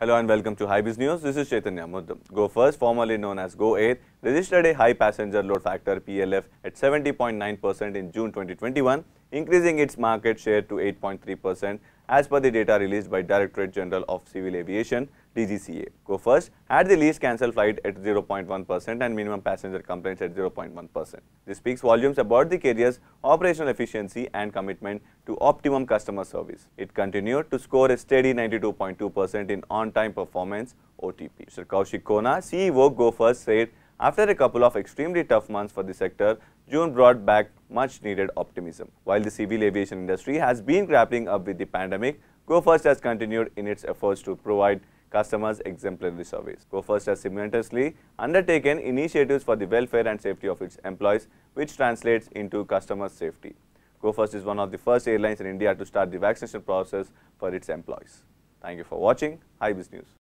Hello and welcome to High News. This is Chaitanya Yamud. Go First, formerly known as Go 8, registered a high passenger load factor PLF at 70.9% in June 2021, increasing its market share to 8.3% as per the data released by Directorate General of Civil Aviation DGCA. Go first, had the least cancel flight at 0.1% and minimum passenger complaints at 0.1%. This speaks volumes about the carrier's operational efficiency and commitment to optimum customer service. It continued to score a steady 92.2% in on-time performance OTP. Mr. Kaushik Kona, CEO Go First said, after a couple of extremely tough months for the sector, June brought back much needed optimism. While the civil aviation industry has been grappling up with the pandemic, GoFirst has continued in its efforts to provide customers' exemplary service. GoFirst has simultaneously undertaken initiatives for the welfare and safety of its employees, which translates into customer safety. GoFirst is one of the first airlines in India to start the vaccination process for its employees. Thank you for watching. Hi News.